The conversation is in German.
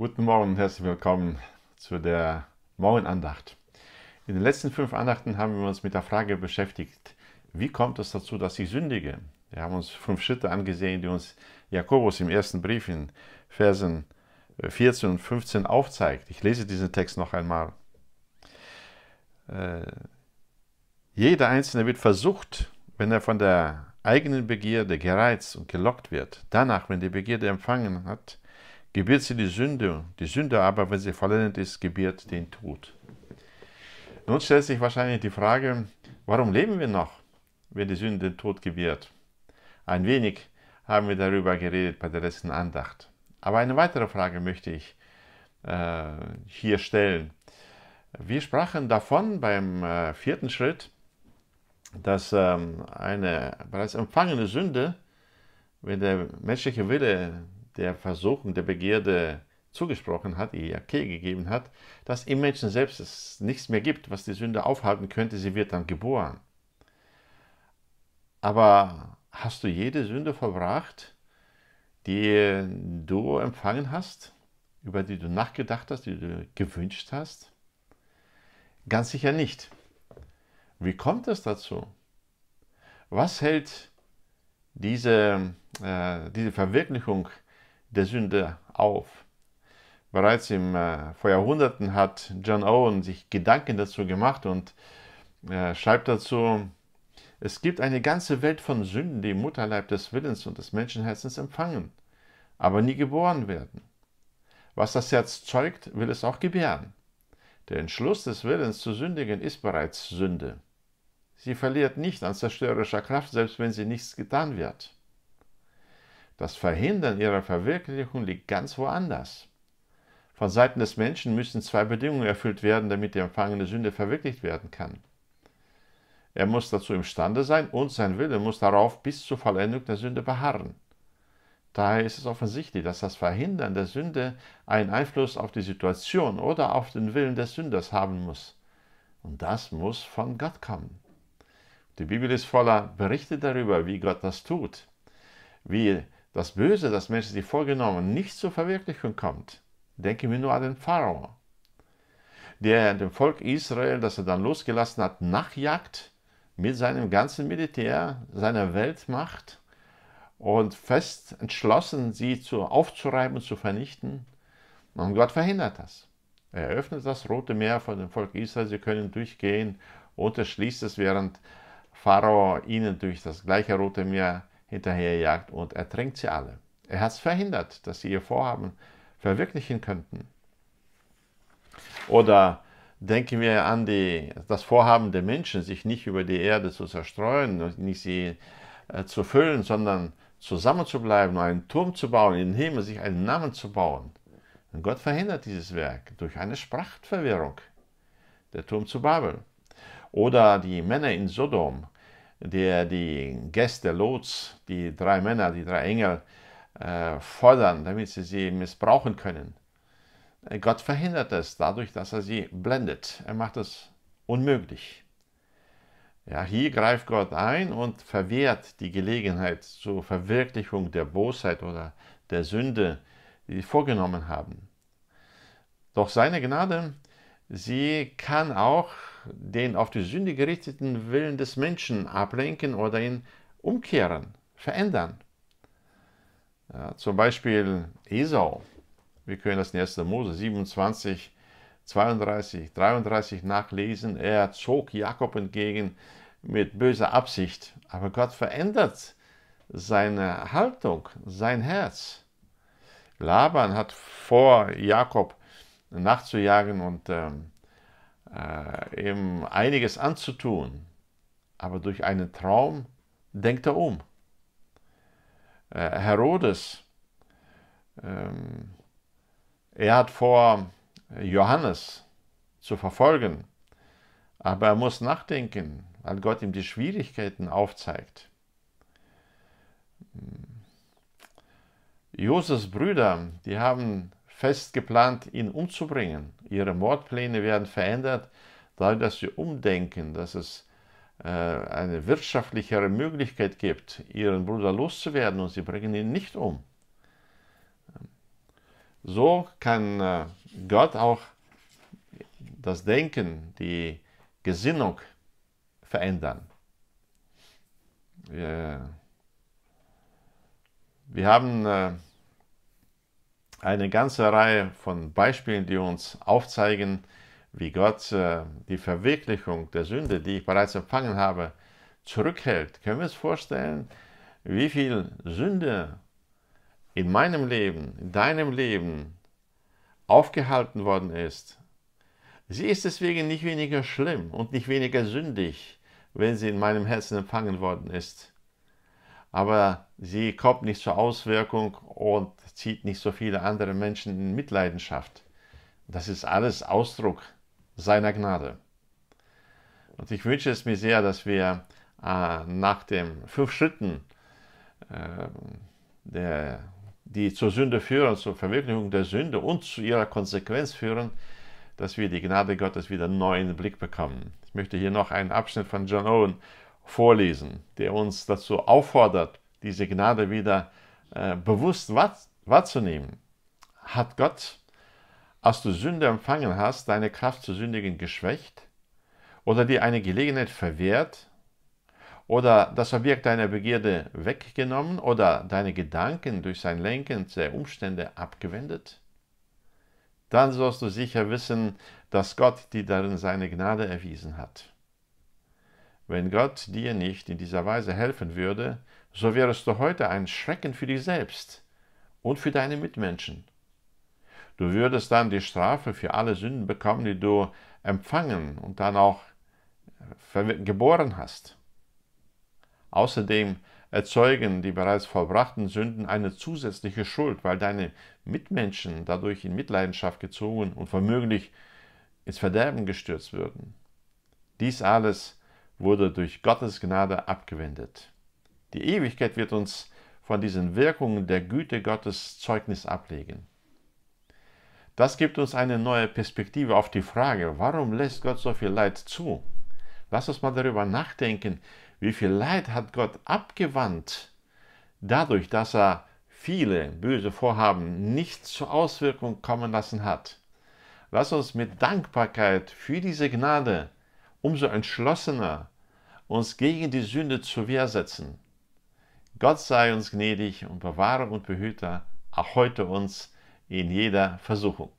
Guten Morgen und herzlich willkommen zu der Morgenandacht. In den letzten fünf Andachten haben wir uns mit der Frage beschäftigt, wie kommt es dazu, dass ich sündige? Wir haben uns fünf Schritte angesehen, die uns Jakobus im ersten Brief in Versen 14 äh, und 15 aufzeigt. Ich lese diesen Text noch einmal. Äh, jeder Einzelne wird versucht, wenn er von der eigenen Begierde gereizt und gelockt wird. Danach, wenn die Begierde empfangen hat, gebiert sie die Sünde, die Sünde aber, wenn sie vollendet ist, gebiert den Tod. Nun stellt sich wahrscheinlich die Frage, warum leben wir noch, wenn die Sünde den Tod gebiert? Ein wenig haben wir darüber geredet bei der letzten Andacht. Aber eine weitere Frage möchte ich äh, hier stellen. Wir sprachen davon beim äh, vierten Schritt, dass ähm, eine bereits empfangene Sünde, wenn der menschliche Wille der Versuchung, der Begierde zugesprochen hat, ihr okay gegeben hat, dass im Menschen selbst es nichts mehr gibt, was die Sünde aufhalten könnte, sie wird dann geboren. Aber hast du jede Sünde verbracht, die du empfangen hast, über die du nachgedacht hast, die du gewünscht hast? Ganz sicher nicht. Wie kommt es dazu? Was hält diese, äh, diese Verwirklichung der Sünde auf. Bereits im, äh, vor Jahrhunderten hat John Owen sich Gedanken dazu gemacht und äh, schreibt dazu, es gibt eine ganze Welt von Sünden, die im Mutterleib des Willens und des Menschenherzens empfangen, aber nie geboren werden. Was das Herz zeugt, will es auch gebären. Der Entschluss des Willens zu sündigen ist bereits Sünde. Sie verliert nicht an zerstörerischer Kraft, selbst wenn sie nichts getan wird. Das Verhindern ihrer Verwirklichung liegt ganz woanders. Von Seiten des Menschen müssen zwei Bedingungen erfüllt werden, damit die empfangene Sünde verwirklicht werden kann. Er muss dazu imstande sein und sein Wille muss darauf bis zur Vollendung der Sünde beharren. Daher ist es offensichtlich, dass das Verhindern der Sünde einen Einfluss auf die Situation oder auf den Willen des Sünders haben muss. Und das muss von Gott kommen. Die Bibel ist voller Berichte darüber, wie Gott das tut, wie das Böse, das Menschen sich vorgenommen, nicht zur Verwirklichung kommt. Denken wir nur an den Pharao, der dem Volk Israel, das er dann losgelassen hat, nachjagt mit seinem ganzen Militär, seiner Weltmacht und fest entschlossen, sie zu, aufzureiben und zu vernichten. Und Gott verhindert das. Er öffnet das Rote Meer vor dem Volk Israel, sie können durchgehen und er es, während Pharao ihnen durch das gleiche Rote Meer hinterherjagt und ertränkt sie alle. Er hat es verhindert, dass sie ihr Vorhaben verwirklichen könnten. Oder denken wir an die, das Vorhaben der Menschen, sich nicht über die Erde zu zerstreuen und nicht sie äh, zu füllen, sondern zusammenzubleiben, einen Turm zu bauen, in den Himmel sich einen Namen zu bauen. Und Gott verhindert dieses Werk durch eine Sprachverwirrung. Der Turm zu Babel. Oder die Männer in Sodom, der die Gäste Lots, die drei Männer, die drei Engel, äh, fordern, damit sie sie missbrauchen können. Äh, Gott verhindert es dadurch, dass er sie blendet. Er macht es unmöglich. Ja, hier greift Gott ein und verwehrt die Gelegenheit zur Verwirklichung der Bosheit oder der Sünde, die sie vorgenommen haben. Doch seine Gnade, sie kann auch den auf die Sünde gerichteten Willen des Menschen ablenken oder ihn umkehren, verändern. Ja, zum Beispiel Esau. Wir können das in 1. Mose 27, 32, 33 nachlesen. Er zog Jakob entgegen mit böser Absicht, aber Gott verändert seine Haltung, sein Herz. Laban hat vor, Jakob nachzujagen und ähm, äh, ihm einiges anzutun, aber durch einen Traum denkt er um. Äh, Herodes, ähm, er hat vor, Johannes zu verfolgen, aber er muss nachdenken, weil Gott ihm die Schwierigkeiten aufzeigt. Hm. Josefs Brüder, die haben fest geplant, ihn umzubringen. Ihre Mordpläne werden verändert, dadurch, dass sie umdenken, dass es äh, eine wirtschaftlichere Möglichkeit gibt, ihren Bruder loszuwerden und sie bringen ihn nicht um. So kann äh, Gott auch das Denken, die Gesinnung verändern. Wir, wir haben äh, eine ganze Reihe von Beispielen, die uns aufzeigen, wie Gott äh, die Verwirklichung der Sünde, die ich bereits empfangen habe, zurückhält. Können wir uns vorstellen, wie viel Sünde in meinem Leben, in deinem Leben aufgehalten worden ist? Sie ist deswegen nicht weniger schlimm und nicht weniger sündig, wenn sie in meinem Herzen empfangen worden ist aber sie kommt nicht zur Auswirkung und zieht nicht so viele andere Menschen in Mitleidenschaft. Das ist alles Ausdruck seiner Gnade. Und ich wünsche es mir sehr, dass wir äh, nach den fünf Schritten, äh, der, die zur Sünde führen, zur Verwirklichung der Sünde und zu ihrer Konsequenz führen, dass wir die Gnade Gottes wieder neu in den Blick bekommen. Ich möchte hier noch einen Abschnitt von John Owen vorlesen, der uns dazu auffordert, diese Gnade wieder äh, bewusst wahr, wahrzunehmen. Hat Gott, als du Sünde empfangen hast, deine Kraft zu sündigen geschwächt oder dir eine Gelegenheit verwehrt oder das Objekt deiner Begierde weggenommen oder deine Gedanken durch sein Lenken der Umstände abgewendet? Dann sollst du sicher wissen, dass Gott dir darin seine Gnade erwiesen hat. Wenn Gott dir nicht in dieser Weise helfen würde, so wärest du heute ein Schrecken für dich selbst und für deine Mitmenschen. Du würdest dann die Strafe für alle Sünden bekommen, die du empfangen und dann auch geboren hast. Außerdem erzeugen die bereits vollbrachten Sünden eine zusätzliche Schuld, weil deine Mitmenschen dadurch in Mitleidenschaft gezogen und vermöglich ins Verderben gestürzt würden. Dies alles wurde durch Gottes Gnade abgewendet. Die Ewigkeit wird uns von diesen Wirkungen der Güte Gottes Zeugnis ablegen. Das gibt uns eine neue Perspektive auf die Frage, warum lässt Gott so viel Leid zu? Lass uns mal darüber nachdenken, wie viel Leid hat Gott abgewandt, dadurch, dass er viele böse Vorhaben nicht zur Auswirkung kommen lassen hat. Lass uns mit Dankbarkeit für diese Gnade umso entschlossener uns gegen die Sünde zur Wehr setzen. Gott sei uns gnädig und Bewahrer und Behüter, auch heute uns in jeder Versuchung.